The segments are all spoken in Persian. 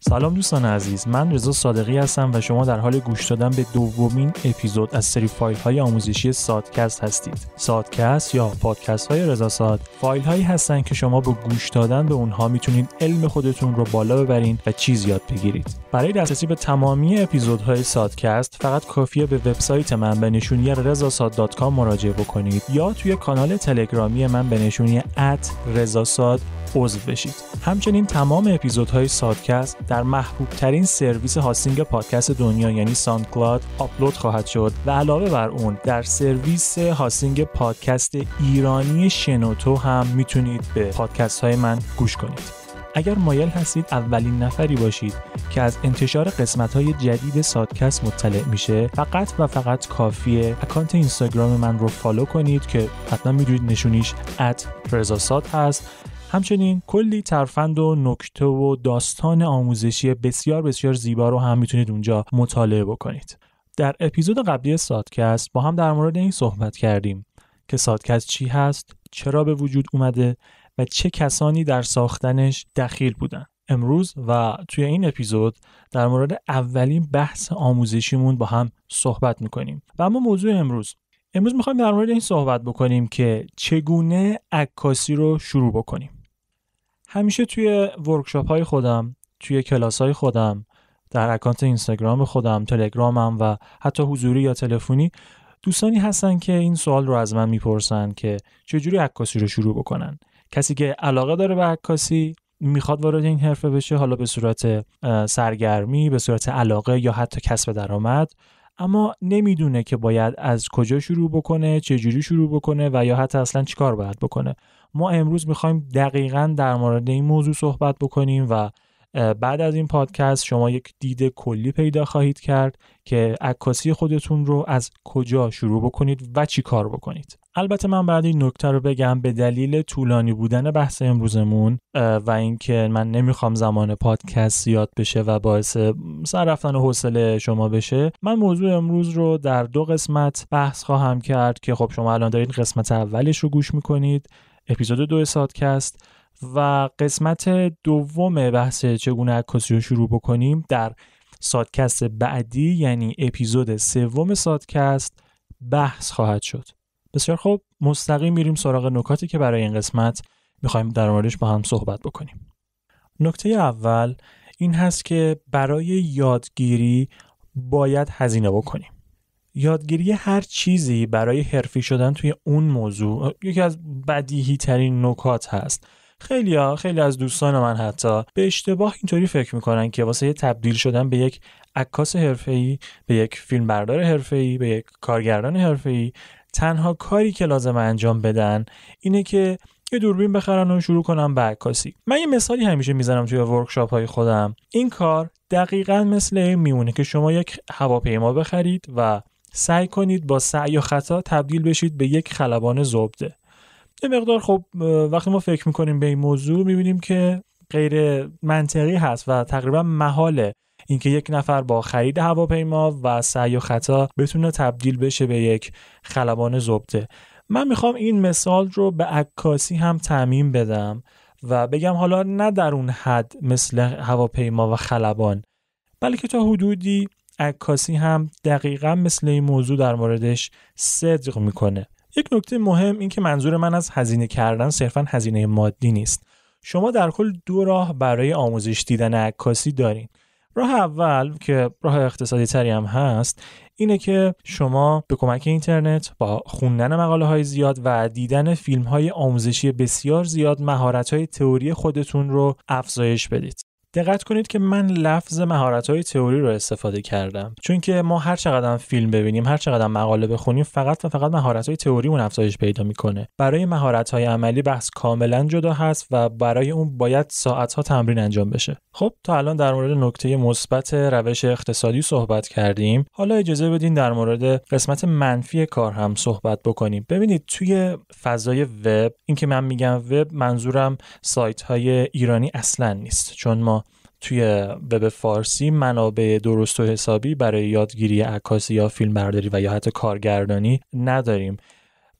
سلام دوستان عزیز من رضا صادقی هستم و شما در حال گوش دادن به دومین اپیزود از سری فایل های آموزشی سادکست هستید سادکست یا پادکست های رضا ساد فایل هایی هستند که شما با گوش دادن به اونها میتونید علم خودتون رو بالا ببرین و چیز یاد بگیرید برای دسترسی به تمامی اپیزودهای سادکست فقط کافیه به وبسایت من به نشونی رضاساد.com مراجعه بکنید یا توی کانال تلگرامی من به نشونی @رضاساد عضو بشید همچنین تمام اپیزودهای سادکست در محبوب ترین سرویس هاستینگ پادکست دنیا یعنی ساندکلاد آپلود خواهد شد و علاوه بر اون در سرویس هاستینگ پادکست ایرانی شنوتو هم میتونید به پادکست های من گوش کنید اگر مایل هستید اولین نفری باشید که از انتشار قسمت های جدید سادکست مطلع میشه فقط و فقط کافیه اکانت اینستاگرام من رو فالو کنید که حتما میدونید نشونیش ات رزاساد هست همچنین کلی ترفند و نکته و داستان آموزشی بسیار بسیار زیبا رو هم میتونید اونجا مطالعه بکنید در اپیزود قبلی سادکست با هم در مورد این صحبت کردیم که سادکست چی هست چرا به وجود اومده و چه کسانی در ساختنش دخیل بودن امروز و توی این اپیزود در مورد اولین بحث آموزشیمون با هم صحبت میکنیم و اما موضوع امروز امروز میخوایم در مورد این صحبت بکنیم که چگونه عکاسی رو شروع بکنیم همیشه توی ورکشاپ های خودم توی کلاس های خودم در اکانت اینستاگرام خودم تلگرامم و حتی حضوری یا تلفنی دوستانی هستن که این سوال رو از من میپرسن که چجوری عکاسی رو شروع بکنن کسی که علاقه داره به عکاسی میخواد وارد این حرفه بشه حالا به صورت سرگرمی به صورت علاقه یا حتی کسب درآمد اما نمیدونه که باید از کجا شروع بکنه چجوری شروع بکنه و یا حتی اصلا چیکار باید بکنه ما امروز میخوایم دقیقا در مورد این موضوع صحبت بکنیم و بعد از این پادکست شما یک دید کلی پیدا خواهید کرد که عکاسی خودتون رو از کجا شروع بکنید و چی کار بکنید البته من بعد این نکته رو بگم به دلیل طولانی بودن بحث امروزمون و اینکه من نمیخوام زمان پادکست زیاد بشه و باعث سر رفتن حوصله شما بشه من موضوع امروز رو در دو قسمت بحث خواهم کرد که خب شما الان دارید قسمت اولش رو گوش میکنید اپیزود دو سادکست و قسمت دوم بحث چگونه عکاسی رو شروع بکنیم در سادکست بعدی یعنی اپیزود سوم سادکست بحث خواهد شد بسیار خوب مستقیم میریم سراغ نکاتی که برای این قسمت میخوایم در موردش با هم صحبت بکنیم نکته اول این هست که برای یادگیری باید هزینه بکنیم یادگیری هر چیزی برای حرفی شدن توی اون موضوع یکی از بدیهی ترین نکات هست خیلی ها، خیلی از دوستان من حتی به اشتباه اینطوری فکر میکنن که واسه تبدیل شدن به یک عکاس ای به یک فیلمبردار ای به یک کارگردان ای تنها کاری که لازم انجام بدن اینه که یه دوربین بخرن و شروع کنم به عکاسی من یه مثالی همیشه میزنم توی ورکشاپ های خودم این کار دقیقا مثل این میمونه که شما یک هواپیما بخرید و سعی کنید با سعی و خطا تبدیل بشید به یک خلبان زبده یه مقدار خب وقتی ما فکر میکنیم به این موضوع میبینیم که غیر منطقی هست و تقریبا محاله اینکه یک نفر با خرید هواپیما و سعی و خطا بتونه تبدیل بشه به یک خلبان زبده من میخوام این مثال رو به عکاسی هم تعمیم بدم و بگم حالا نه در اون حد مثل هواپیما و خلبان بلکه تا حدودی عکاسی هم دقیقا مثل این موضوع در موردش صدق میکنه یک نکته مهم این که منظور من از هزینه کردن صرفا هزینه مادی نیست شما در کل دو راه برای آموزش دیدن عکاسی دارین راه اول که راه اقتصادی تری هم هست اینه که شما به کمک اینترنت با خوندن مقاله های زیاد و دیدن فیلم های آموزشی بسیار زیاد مهارت های تئوری خودتون رو افزایش بدید دقت کنید که من لفظ مهارت های تئوری رو استفاده کردم چون که ما هر چقدر فیلم ببینیم هر چقدر مقاله بخونیم فقط و فقط مهارت های تئوری اون افزایش پیدا میکنه برای مهارت های عملی بحث کاملا جدا هست و برای اون باید ساعت ها تمرین انجام بشه خب تا الان در مورد نکته مثبت روش اقتصادی صحبت کردیم حالا اجازه بدین در مورد قسمت منفی کار هم صحبت بکنیم ببینید توی فضای وب اینکه من میگم وب منظورم سایت های ایرانی اصلا نیست چون ما توی وب فارسی منابع درست و حسابی برای یادگیری عکاسی یا فیلمبرداری و یا حتی کارگردانی نداریم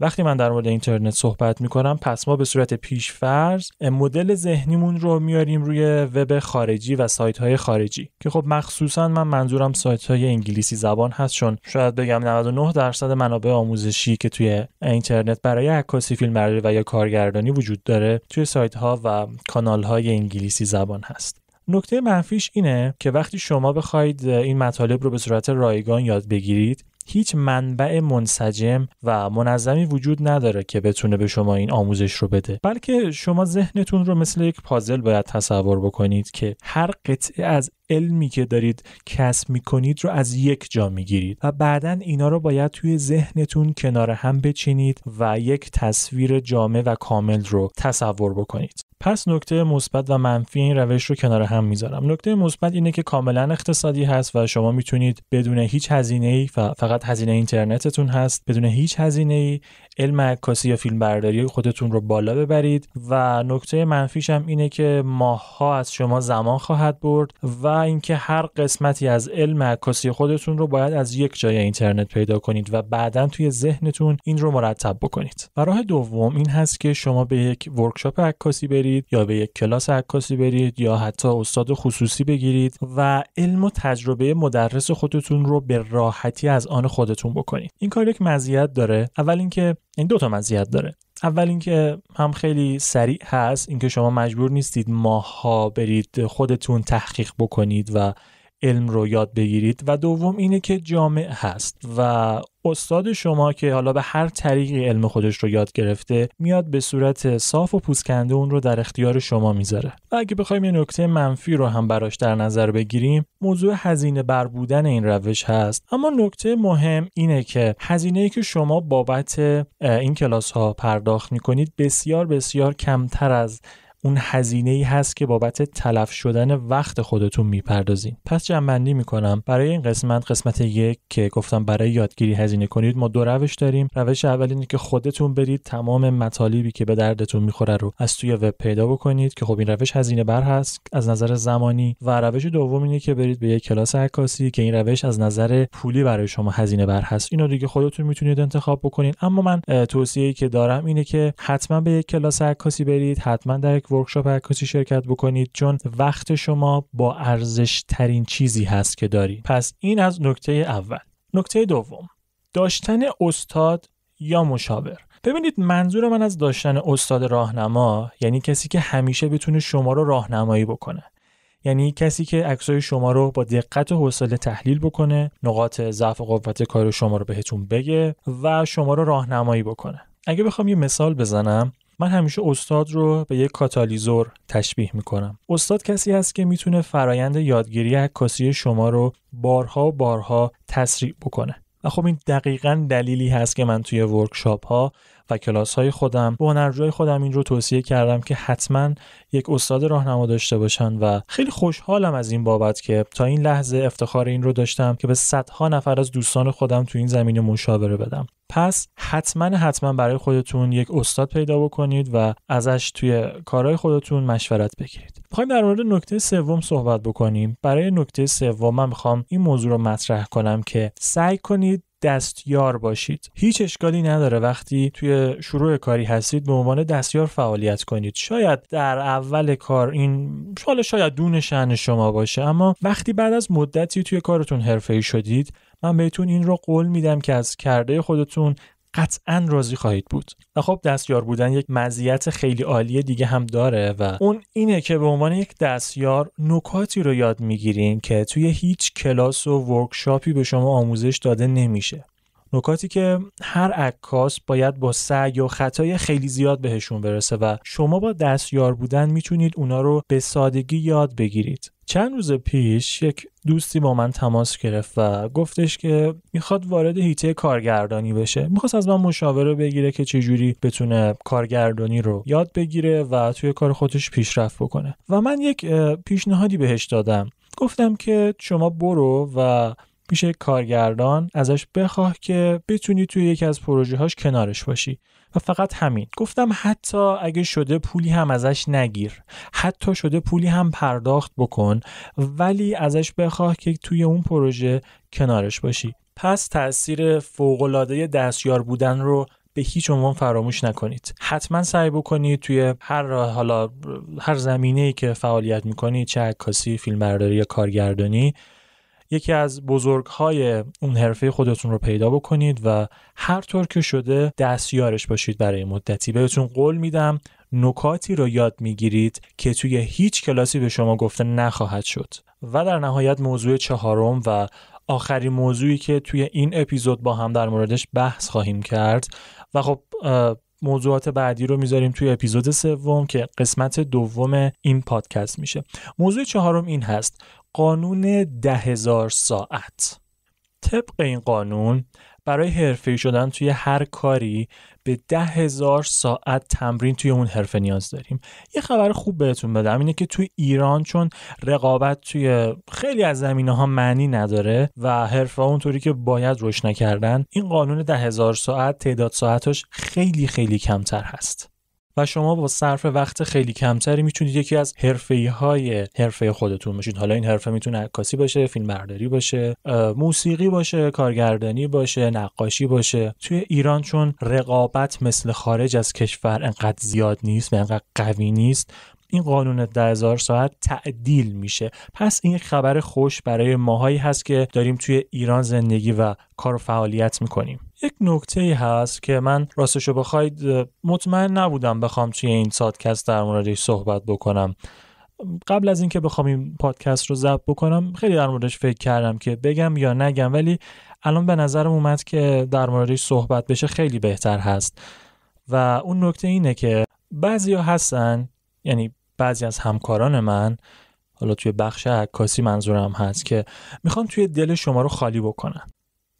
وقتی من در مورد اینترنت صحبت میکنم پس ما به صورت پیشفرض مدل ذهنیمون رو میاریم روی وب خارجی و سایت های خارجی که خب مخصوصا من منظورم سایت های انگلیسی زبان هست چون شاید بگم 99 درصد منابع آموزشی که توی اینترنت برای عکاسی فیلم و یا کارگردانی وجود داره توی سایت ها و کانال های انگلیسی زبان هست نکته منفیش اینه که وقتی شما بخواید این مطالب رو به صورت رایگان یاد بگیرید هیچ منبع منسجم و منظمی وجود نداره که بتونه به شما این آموزش رو بده بلکه شما ذهنتون رو مثل یک پازل باید تصور بکنید که هر قطعه از علمی که دارید کسب میکنید رو از یک جا میگیرید و بعدا اینا رو باید توی ذهنتون کنار هم بچینید و یک تصویر جامع و کامل رو تصور بکنید پس نکته مثبت و منفی این روش رو کنار هم میذارم نکته مثبت اینه که کاملا اقتصادی هست و شما میتونید بدون هیچ هزینه ای فقط هزینه اینترنتتون هست بدون هیچ هزینه ای علم عکاسی یا فیلم برداری خودتون رو بالا ببرید و نکته منفیش هم اینه که ماهها از شما زمان خواهد برد و اینکه هر قسمتی از علم عکاسی خودتون رو باید از یک جای اینترنت پیدا کنید و بعدا توی ذهنتون این رو مرتب بکنید و راه دوم این هست که شما به یک ورکشاپ عکاسی برید یا به یک کلاس عکاسی برید یا حتی استاد خصوصی بگیرید و علم و تجربه مدرس خودتون رو به راحتی از آن خودتون بکنید این کار یک مزیت داره اول اینکه این دو تا مزیت داره اول اینکه هم خیلی سریع هست اینکه شما مجبور نیستید ماها برید خودتون تحقیق بکنید و علم رو یاد بگیرید و دوم اینه که جامع هست و استاد شما که حالا به هر طریقی علم خودش رو یاد گرفته میاد به صورت صاف و پوسکنده اون رو در اختیار شما میذاره و اگه بخوایم یه نکته منفی رو هم براش در نظر بگیریم موضوع هزینه بر بودن این روش هست اما نکته مهم اینه که هزینه ای که شما بابت این کلاس ها پرداخت میکنید بسیار بسیار کمتر از اون هزینه ای هست که بابت تلف شدن وقت خودتون میپردازین پس جنبندی میکنم برای این قسمت قسمت یک که گفتم برای یادگیری هزینه کنید ما دو روش داریم روش اول اینه که خودتون برید تمام مطالبی که به دردتون میخوره رو از توی وب پیدا بکنید که خب این روش هزینه بر هست از نظر زمانی و روش دوم اینه که برید به یک کلاس عکاسی که این روش از نظر پولی برای شما هزینه بر هست اینو دیگه خودتون میتونید انتخاب بکنید اما من توصیه‌ای که دارم اینه که حتما به یک کلاس عکاسی برید حتما در یک ورکشاپ کسی شرکت بکنید چون وقت شما با ارزش ترین چیزی هست که دارید پس این از نکته اول نکته دوم داشتن استاد یا مشاور ببینید منظور من از داشتن استاد راهنما یعنی کسی که همیشه بتونه شما رو راهنمایی بکنه یعنی کسی که عکسای شما رو با دقت و حوصله تحلیل بکنه نقاط ضعف و قوت کار شما رو بهتون بگه و شما رو راهنمایی بکنه اگه بخوام یه مثال بزنم من همیشه استاد رو به یک کاتالیزور تشبیه میکنم استاد کسی هست که میتونه فرایند یادگیری عکاسی شما رو بارها بارها تسریع بکنه و خب این دقیقا دلیلی هست که من توی ورکشاپ ها و کلاس های خودم به هنرجوهای خودم این رو توصیه کردم که حتما یک استاد راهنما داشته باشن و خیلی خوشحالم از این بابت که تا این لحظه افتخار این رو داشتم که به صدها نفر از دوستان خودم تو این زمینه مشاوره بدم پس حتما حتما برای خودتون یک استاد پیدا بکنید و ازش توی کارهای خودتون مشورت بگیرید میخوایم در مورد نکته سوم صحبت بکنیم برای نکته سوم من میخوام این موضوع رو مطرح کنم که سعی کنید دستیار باشید هیچ اشکالی نداره وقتی توی شروع کاری هستید به عنوان دستیار فعالیت کنید شاید در اول کار این حالا شاید دون شما باشه اما وقتی بعد از مدتی توی کارتون حرفه‌ای شدید من بهتون این رو قول میدم که از کرده خودتون قطعا راضی خواهید بود و خب دستیار بودن یک مزیت خیلی عالی دیگه هم داره و اون اینه که به عنوان یک دستیار نکاتی رو یاد میگیرین که توی هیچ کلاس و ورکشاپی به شما آموزش داده نمیشه نکاتی که هر عکاس باید با سعی و خطای خیلی زیاد بهشون برسه و شما با دستیار بودن میتونید اونا رو به سادگی یاد بگیرید چند روز پیش یک دوستی با من تماس گرفت و گفتش که میخواد وارد هیته کارگردانی بشه میخواست از من مشاوره بگیره که چجوری بتونه کارگردانی رو یاد بگیره و توی کار خودش پیشرفت بکنه و من یک پیشنهادی بهش دادم گفتم که شما برو و پیش کارگردان ازش بخواه که بتونی توی یکی از پروژه هاش کنارش باشی و فقط همین گفتم حتی اگه شده پولی هم ازش نگیر حتی شده پولی هم پرداخت بکن ولی ازش بخواه که توی اون پروژه کنارش باشی پس تاثیر فوقالعاده دستیار بودن رو به هیچ عنوان فراموش نکنید حتما سعی بکنید توی هر حالا هر زمینه که فعالیت میکنید چه عکاسی فیلمبرداری یا کارگردانی یکی از بزرگهای اون حرفه خودتون رو پیدا بکنید و هر طور که شده دستیارش باشید برای مدتی بهتون قول میدم نکاتی رو یاد میگیرید که توی هیچ کلاسی به شما گفته نخواهد شد و در نهایت موضوع چهارم و آخرین موضوعی که توی این اپیزود با هم در موردش بحث خواهیم کرد و خب موضوعات بعدی رو میذاریم توی اپیزود سوم که قسمت دوم این پادکست میشه موضوع چهارم این هست قانون ده هزار ساعت طبق این قانون برای حرفه شدن توی هر کاری به ده هزار ساعت تمرین توی اون حرفه نیاز داریم یه خبر خوب بهتون بدم اینه که توی ایران چون رقابت توی خیلی از زمینه ها معنی نداره و حرفه اونطوری که باید روش نکردن این قانون ده هزار ساعت تعداد ساعتش خیلی خیلی کمتر هست و شما با صرف وقت خیلی کمتری میتونید یکی از حرفه های حرفه خودتون باشید. حالا این حرفه میتونه عکاسی باشه فیلم برداری باشه موسیقی باشه کارگردانی باشه نقاشی باشه توی ایران چون رقابت مثل خارج از کشور انقدر زیاد نیست و انقدر قوی نیست این قانون ده هزار ساعت تعدیل میشه پس این خبر خوش برای ماهایی هست که داریم توی ایران زندگی و کار و فعالیت میکنیم یک نکته هست که من راستشو بخواید مطمئن نبودم بخوام توی این سادکست در موردش صحبت بکنم قبل از اینکه بخوام این پادکست رو ضبط بکنم خیلی در موردش فکر کردم که بگم یا نگم ولی الان به نظرم اومد که در موردش صحبت بشه خیلی بهتر هست و اون نکته اینه که ها هستن یعنی بعضی از همکاران من حالا توی بخش عکاسی منظورم هست که میخوان توی دل شما رو خالی بکنن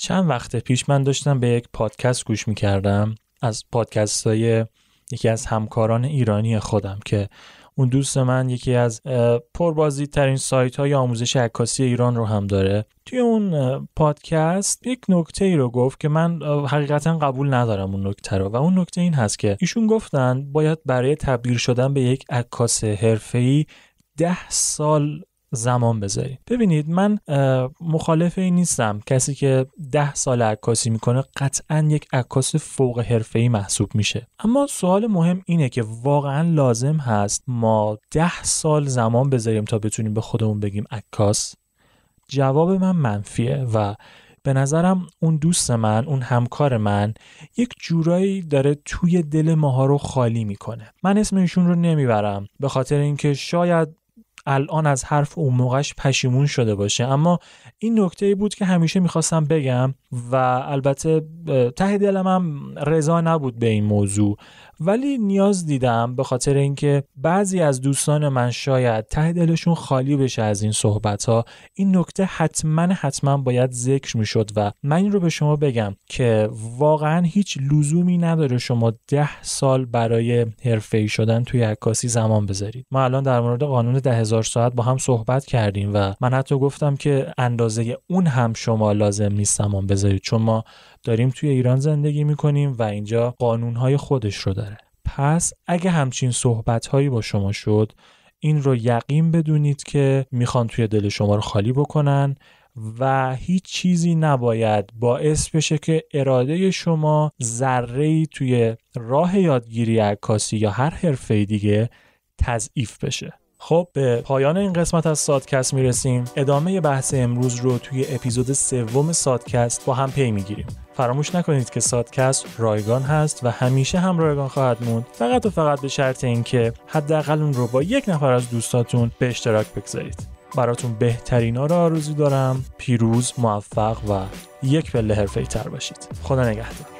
چند وقت پیش من داشتم به یک پادکست گوش می کردم از پادکست های یکی از همکاران ایرانی خودم که اون دوست من یکی از پربازدیدترین ترین سایت های آموزش عکاسی ایران رو هم داره توی اون پادکست یک نکته ای رو گفت که من حقیقتا قبول ندارم اون نکته رو و اون نکته این هست که ایشون گفتن باید برای تبدیل شدن به یک عکاس حرفه‌ای ده سال زمان بذاریم ببینید من مخالف این نیستم کسی که ده سال عکاسی میکنه قطعا یک عکاس فوق حرفه‌ای محسوب میشه اما سوال مهم اینه که واقعا لازم هست ما ده سال زمان بذاریم تا بتونیم به خودمون بگیم عکاس جواب من منفیه و به نظرم اون دوست من اون همکار من یک جورایی داره توی دل ماها رو خالی میکنه من اسم ایشون رو نمیبرم به خاطر اینکه شاید الان از حرف اون موقعش پشیمون شده باشه اما این نکته ای بود که همیشه میخواستم بگم و البته ته دلم هم رضا نبود به این موضوع ولی نیاز دیدم به خاطر اینکه بعضی از دوستان من شاید ته دلشون خالی بشه از این صحبت ها این نکته حتما حتما باید ذکر میشد و من این رو به شما بگم که واقعا هیچ لزومی نداره شما ده سال برای ای شدن توی عکاسی زمان بذارید ما الان در مورد قانون ده هزار ساعت با هم صحبت کردیم و من حتی گفتم که اندازه اون هم شما لازم نیست زمان بذارید چون ما داریم توی ایران زندگی میکنیم و اینجا قانونهای خودش رو داره پس اگه همچین صحبتهایی با شما شد این رو یقین بدونید که میخوان توی دل شما رو خالی بکنن و هیچ چیزی نباید باعث بشه که اراده شما ذره توی راه یادگیری عکاسی یا هر حرفه دیگه تضعیف بشه خب به پایان این قسمت از سادکست میرسیم ادامه بحث امروز رو توی اپیزود سوم سادکست با هم پی میگیریم فراموش نکنید که سادکست رایگان هست و همیشه هم رایگان خواهد موند فقط و فقط به شرط اینکه حداقل اون رو با یک نفر از دوستاتون به اشتراک بگذارید براتون بهترین ها را آرزو دارم پیروز موفق و یک پله حرفهای تر باشید خدا نگهدار